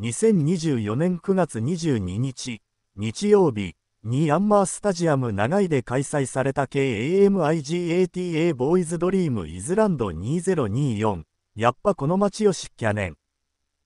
2024年9月22日、日曜日にヤンマースタジアム長井で開催された KAMIGATA ボーイズドリームイズランド2024やっぱこの街よしキャネン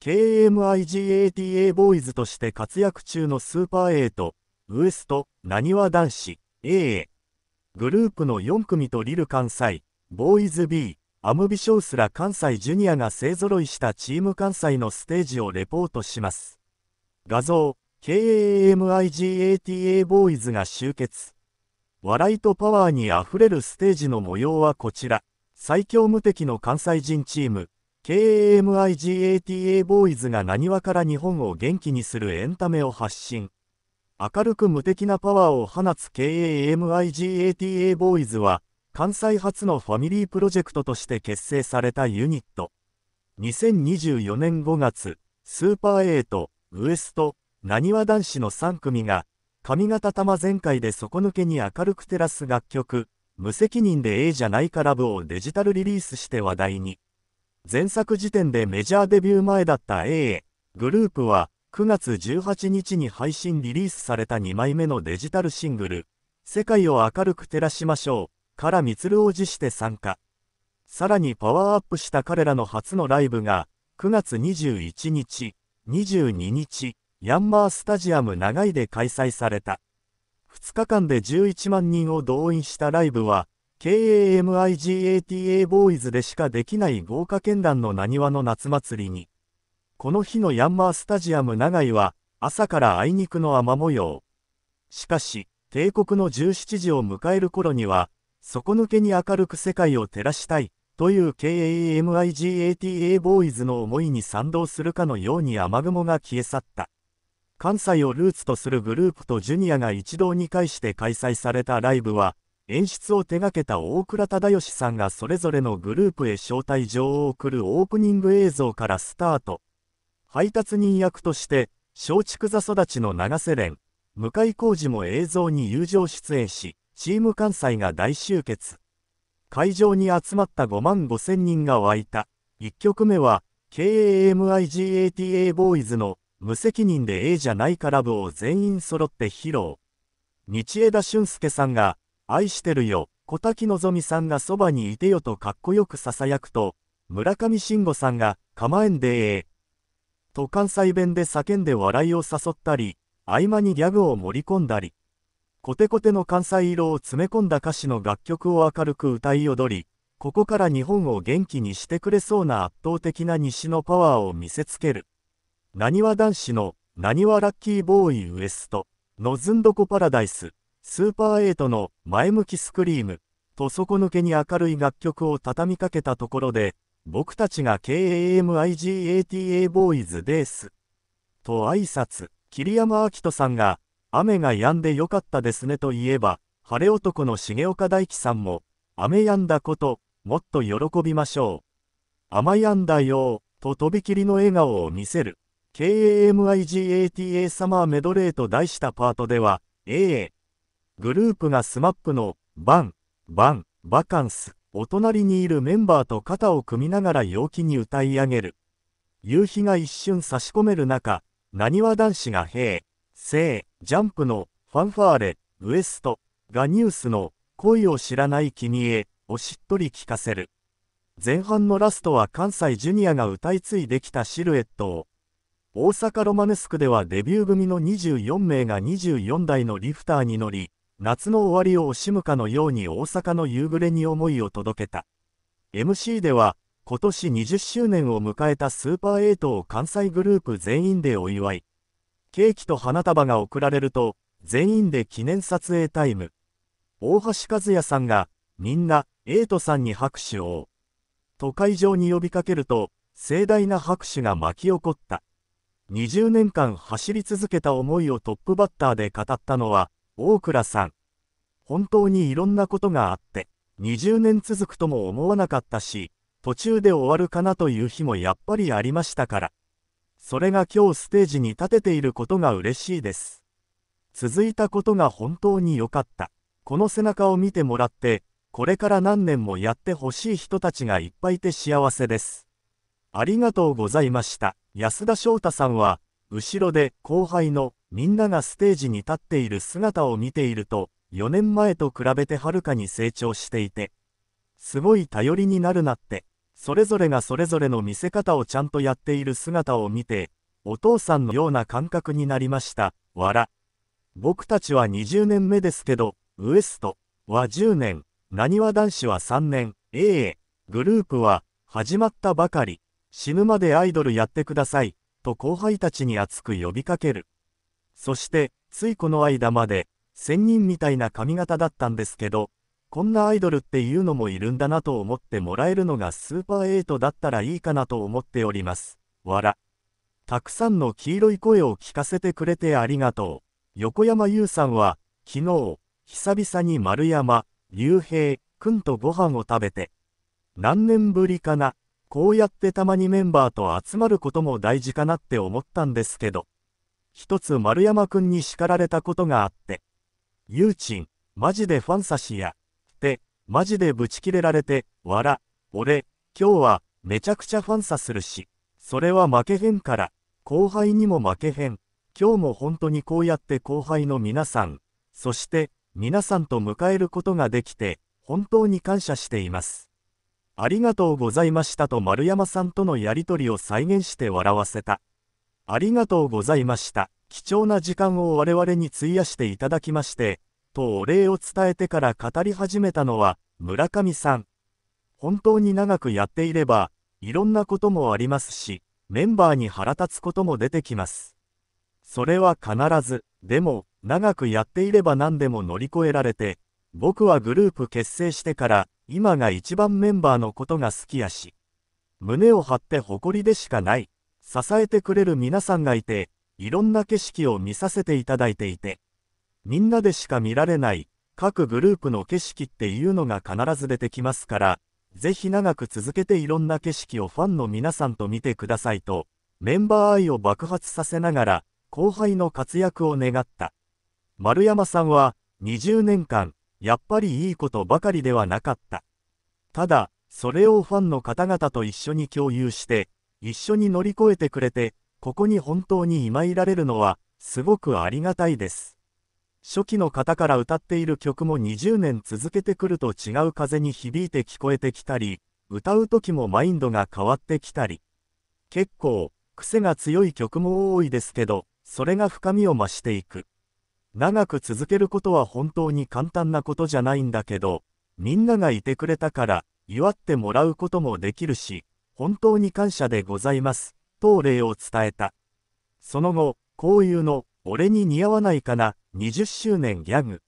KAMIGATA ボーイズとして活躍中のスーパー8ウエストなにわ男子 A グループの4組とリル関西ボーイズ B アムビショウスら関西ジュニアが勢ぞろいしたチーム関西のステージをレポートします。画像、KAMIGATA ボーイズが集結。笑いとパワーにあふれるステージの模様はこちら。最強無敵の関西人チーム、KAMIGATA ボーイズが何話から日本を元気にするエンタメを発信。明るく無敵なパワーを放つ KAMIGATA ボーイズは、関西初のファミリープロジェクトとして結成されたユニット2024年5月スーパーとウエストなにわ男子の3組が上方玉全開で底抜けに明るく照らす楽曲「無責任でええじゃないかラブ」をデジタルリリースして話題に前作時点でメジャーデビュー前だった AA グループは9月18日に配信リリースされた2枚目のデジタルシングル「世界を明るく照らしましょう」から満を辞して参加。さらにパワーアップした彼らの初のライブが、9月21日、22日、ヤンマースタジアム長井で開催された。2日間で11万人を動員したライブは、KAMIGATA ボーイズでしかできない豪華絢爛のなにわの夏祭りに。この日のヤンマースタジアム長井は、朝からあいにくの雨模様。しかし、帝国の17時を迎える頃には、底抜けに明るく世界を照らしたい、という KAMIGATA ボーイズの思いに賛同するかのように雨雲が消え去った。関西をルーツとするグループとジュニアが一堂に会して開催されたライブは、演出を手掛けた大倉忠義さんがそれぞれのグループへ招待状を送るオープニング映像からスタート。配達人役として、松竹座育ちの長瀬廉、向井浩二も映像に友情出演し、チーム関西が大集結。会場に集まった5万5千人が湧いた。1曲目は、KAMIGATA ボーイズの無責任で A じゃないかラブを全員揃って披露。日枝俊介さんが、愛してるよ、小滝のぞみさんがそばにいてよとかっこよく囁くと、村上信吾さんが、構えんでええ。と関西弁で叫んで笑いを誘ったり、合間にギャグを盛り込んだり。コテコテの関西色を詰め込んだ歌詞の楽曲を明るく歌い踊り、ここから日本を元気にしてくれそうな圧倒的な西のパワーを見せつける。なにわ男子の、なにわラッキーボーイウエスト、のずんどこパラダイス、スーパーエイトの前向きスクリーム、と底抜けに明るい楽曲を畳みかけたところで、僕たちが KAMIGATA ボーイズです。と挨拶、桐山明人さんが、雨が止んでよかったですねといえば、晴れ男の重岡大樹さんも、雨止んだこと、もっと喜びましょう。雨止んだよととびきりの笑顔を見せる。KAMIGATA サマーメドレーと題したパートでは、AA。グループが SMAP の、バン、バン、バカンス、お隣にいるメンバーと肩を組みながら陽気に歌い上げる。夕日が一瞬差し込める中、なにわ男子が、へえ。聖、ジャンプのファンファーレ、ウエスト、がニュースの恋を知らない君へをしっとり聞かせる。前半のラストは関西ジュニアが歌い継いできたシルエットを、大阪ロマネスクではデビュー組の24名が24台のリフターに乗り、夏の終わりを惜しむかのように大阪の夕暮れに思いを届けた。MC では、今年20周年を迎えたスーパー8を関西グループ全員でお祝い。ケーキと花束が贈られると、全員で記念撮影タイム。大橋和也さんが、みんな、エイトさんに拍手を。と会場に呼びかけると、盛大な拍手が巻き起こった。20年間走り続けた思いをトップバッターで語ったのは、大倉さん。本当にいろんなことがあって、20年続くとも思わなかったし、途中で終わるかなという日もやっぱりありましたから。それが今日ステージに立てていることが嬉しいです。続いたことが本当に良かった。この背中を見てもらって、これから何年もやってほしい人たちがいっぱいいて幸せです。ありがとうございました。安田翔太さんは、後ろで後輩のみんながステージに立っている姿を見ていると、4年前と比べてはるかに成長していて、すごい頼りになるなってそれぞれがそれぞれの見せ方をちゃんとやっている姿を見て、お父さんのような感覚になりました。わら。僕たちは20年目ですけど、ウエストは10年、なにわ男子は3年、ええ、グループは始まったばかり、死ぬまでアイドルやってください、と後輩たちに熱く呼びかける。そして、ついこの間まで、仙人みたいな髪型だったんですけど、こんなアイドルっていうのもいるんだなと思ってもらえるのがスーパーエイトだったらいいかなと思っております。わら。たくさんの黄色い声を聞かせてくれてありがとう。横山優さんは、昨日、久々に丸山、竜平、くんとご飯を食べて、何年ぶりかな、こうやってたまにメンバーと集まることも大事かなって思ったんですけど、一つ丸山くんに叱られたことがあって、ゆうちん、マジでファンサシや、マジでブチ切れられて、わら、俺、今日は、めちゃくちゃファンサするし、それは負けへんから、後輩にも負けへん。今日も本当にこうやって後輩の皆さん、そして皆さんと迎えることができて、本当に感謝しています。ありがとうございましたと丸山さんとのやりとりを再現して笑わせた。ありがとうございました。貴重な時間を我々に費やしていただきまして、とお礼を伝えてから語り始めたのは村上さん。本当に長くやっていれば、いろんなこともありますし、メンバーに腹立つことも出てきます。それは必ず、でも、長くやっていれば何でも乗り越えられて、僕はグループ結成してから、今が一番メンバーのことが好きやし、胸を張って誇りでしかない、支えてくれる皆さんがいて、いろんな景色を見させていただいていて、みんなでしか見られない各グループの景色っていうのが必ず出てきますから、ぜひ長く続けていろんな景色をファンの皆さんと見てくださいと、メンバー愛を爆発させながら、後輩の活躍を願った。丸山さんは、20年間、やっぱりいいことばかりではなかった。ただ、それをファンの方々と一緒に共有して、一緒に乗り越えてくれて、ここに本当に今いられるのは、すごくありがたいです。初期の方から歌っている曲も20年続けてくると違う風に響いて聞こえてきたり、歌う時もマインドが変わってきたり。結構、癖が強い曲も多いですけど、それが深みを増していく。長く続けることは本当に簡単なことじゃないんだけど、みんながいてくれたから、祝ってもらうこともできるし、本当に感謝でございます、とお礼を伝えた。その後、こういうの、俺に似合わないかな、20周年ギャグ。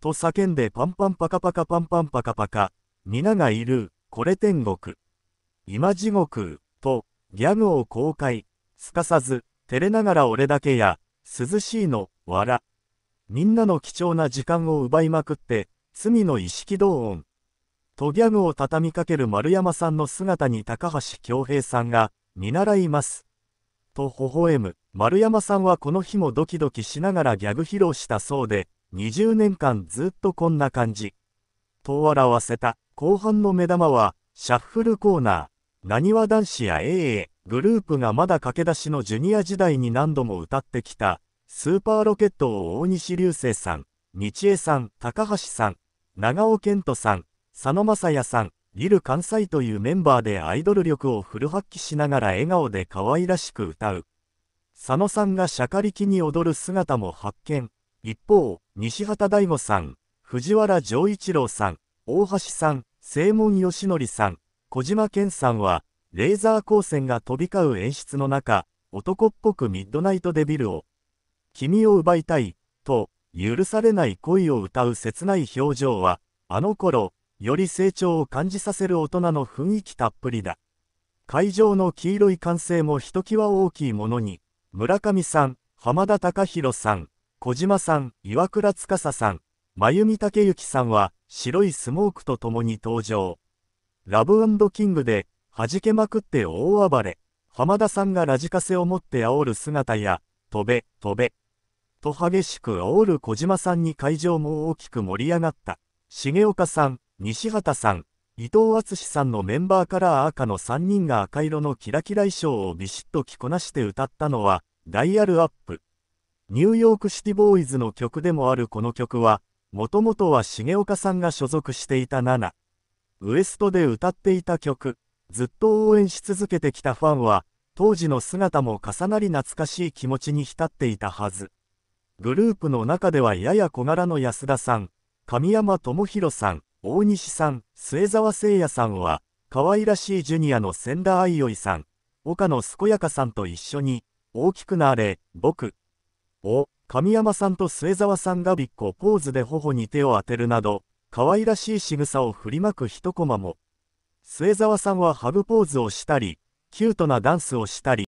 と叫んでパンパンパカパカパンパンパカパカ、皆がいる、これ天国。今地獄、と、ギャグを公開、すかさず、照れながら俺だけや、涼しいの、笑。みんなの貴重な時間を奪いまくって、罪の意識同音。とギャグを畳みかける丸山さんの姿に高橋恭平さんが、見習います。と微笑む。丸山さんはこの日もドキドキしながらギャグ披露したそうで、20年間ずっとこんな感じ。と笑わせた。後半の目玉は、シャッフルコーナー。なにわ男子や AA、グループがまだ駆け出しのジュニア時代に何度も歌ってきた、スーパーロケットを大西流星さん、日江さん、高橋さん、長尾健人さん、佐野雅也さん、リル関西というメンバーでアイドル力をフル発揮しながら笑顔で可愛らしく歌う。佐野さんがしゃかりきに踊る姿も発見。一方、西畑大吾さん、藤原丈一郎さん、大橋さん、正門義則さん、小島健さんは、レーザー光線が飛び交う演出の中、男っぽくミッドナイトデビルを、君を奪いたい、と、許されない恋を歌う切ない表情は、あの頃、より成長を感じさせる大人の雰囲気たっぷりだ。会場の黄色い歓声もひときわ大きいものに、村上さん、浜田隆弘さん、小島さん、岩倉司さん、真由美武之さんは、白いスモークとともに登場。ラブキングで、弾けまくって大暴れ、浜田さんがラジカセを持って煽る姿や、飛べ、飛べ、と激しく煽る小島さんに会場も大きく盛り上がった。重岡さん、西畑さん、伊藤敦さんのメンバーカラー赤の3人が赤色のキラキラ衣装をビシッと着こなして歌ったのは、ダイヤルアップ。ニューヨークシティボーイズの曲でもあるこの曲は、もともとは重岡さんが所属していた7。ウエストで歌っていた曲、ずっと応援し続けてきたファンは、当時の姿も重なり懐かしい気持ちに浸っていたはず。グループの中ではやや小柄の安田さん、神山智弘さん、大西さん、末澤誠也さんは、可愛らしいジュニアの千田愛生さん、岡野健やかさんと一緒に、大きくなれ、僕、を、神山さんと末澤さんがびっこポーズで頬に手を当てるなど、可愛らしい仕草を振りまく一コマも、末澤さんはハグポーズをしたり、キュートなダンスをしたり、